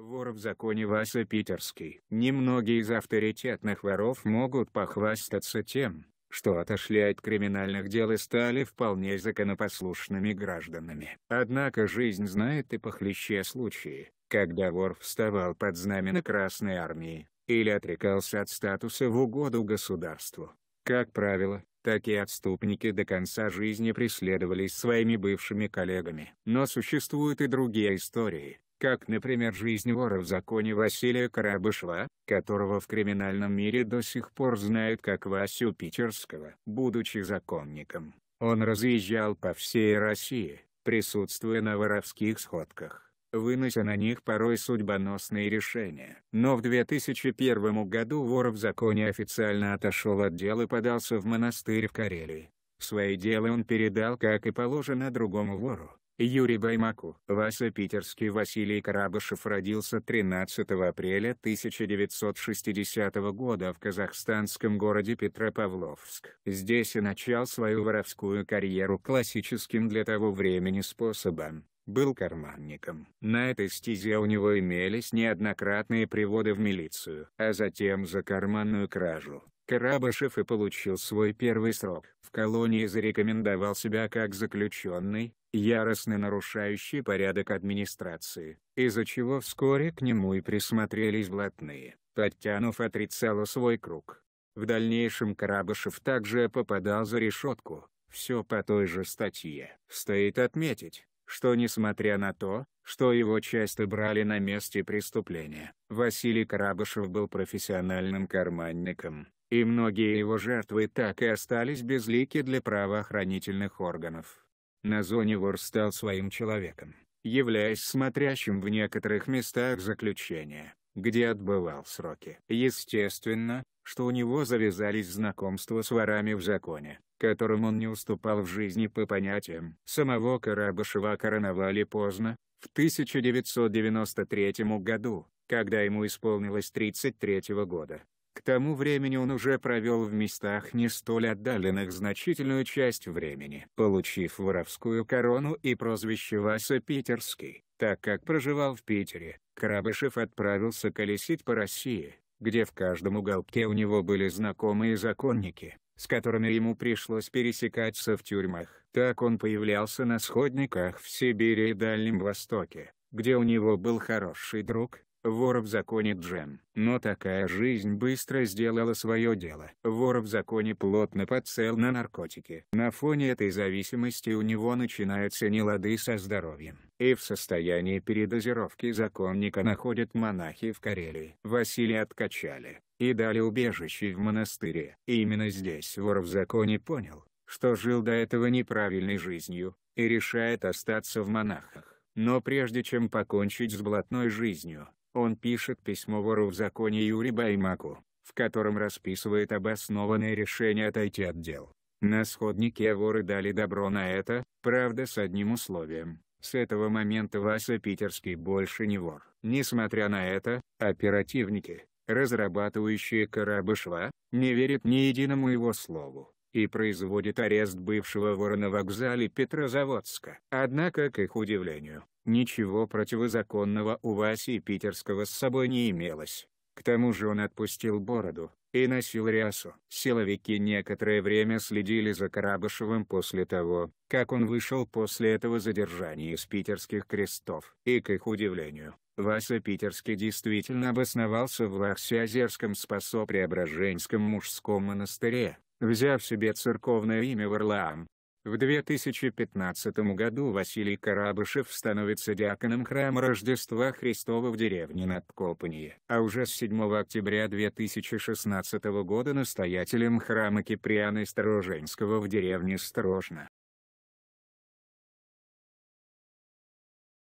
Вор в законе Вася Питерский. Немногие из авторитетных воров могут похвастаться тем, что отошли от криминальных дел и стали вполне законопослушными гражданами. Однако жизнь знает и похлеще случаи, когда вор вставал под знамена Красной Армии, или отрекался от статуса в угоду государству. Как правило, такие отступники до конца жизни преследовались своими бывшими коллегами. Но существуют и другие истории, как, например, жизнь вора в законе Василия Карабышева, которого в криминальном мире до сих пор знают как Васю Питерского. Будучи законником, он разъезжал по всей России, присутствуя на воровских сходках, вынося на них порой судьбоносные решения. Но в 2001 году вор в законе официально отошел от дел и подался в монастырь в Карелии. Свои дела он передал, как и положено другому вору, Юрий Баймаку. Вася Питерский Василий Карабышев родился 13 апреля 1960 года в казахстанском городе Петропавловск. Здесь и начал свою воровскую карьеру классическим для того времени способом был карманником. На этой стезе у него имелись неоднократные приводы в милицию, а затем за карманную кражу. Карабашев и получил свой первый срок. В колонии зарекомендовал себя как заключенный, яростно нарушающий порядок администрации, из-за чего вскоре к нему и присмотрелись блатные. Подтянув отрицало свой круг. В дальнейшем Карабашев также попадал за решетку, все по той же статье. Стоит отметить, что несмотря на то, что его часто брали на месте преступления, Василий Карабышев был профессиональным карманником и многие его жертвы так и остались безлики для правоохранительных органов. Назони вор стал своим человеком, являясь смотрящим в некоторых местах заключения, где отбывал сроки. Естественно, что у него завязались знакомства с ворами в законе, которым он не уступал в жизни по понятиям. Самого Карабашева короновали поздно, в 1993 году, когда ему исполнилось 33 года. К тому времени он уже провел в местах не столь отдаленных значительную часть времени, получив воровскую корону и прозвище Вася Питерский. Так как проживал в Питере, Карабышев отправился колесить по России, где в каждом уголке у него были знакомые законники, с которыми ему пришлось пересекаться в тюрьмах. Так он появлялся на сходниках в Сибири и Дальнем Востоке, где у него был хороший друг, Вор в законе Джем. Но такая жизнь быстро сделала свое дело. Вор в законе плотно подсел на наркотики. На фоне этой зависимости у него начинаются нелады со здоровьем. И в состоянии передозировки законника находят монахи в Карелии. Василия откачали и дали убежище в монастыре. И именно здесь вор в законе понял, что жил до этого неправильной жизнью, и решает остаться в монахах. Но прежде чем покончить с блатной жизнью, он пишет письмо вору в законе Юри Баймаку, в котором расписывает обоснованное решение отойти от дел. На сходнике воры дали добро на это, правда с одним условием. С этого момента Вася Питерский больше не вор. Несмотря на это, оперативники, разрабатывающие Карабышва, не верят ни единому его слову и производит арест бывшего вора на вокзале Петрозаводска. Однако, к их удивлению, ничего противозаконного у Васи Питерского с собой не имелось. К тому же он отпустил бороду, и носил рясу. Силовики некоторое время следили за Карабышевым после того, как он вышел после этого задержания из питерских крестов. И к их удивлению, Вася Питерский действительно обосновался в Ахсиозерском спасо-преображенском мужском монастыре взяв себе церковное имя Варлаам. В 2015 году Василий Карабышев становится диаконом храма Рождества Христова в деревне Надкопанье. А уже с 7 октября 2016 года настоятелем храма Киприана Стороженского в деревне Сторожно.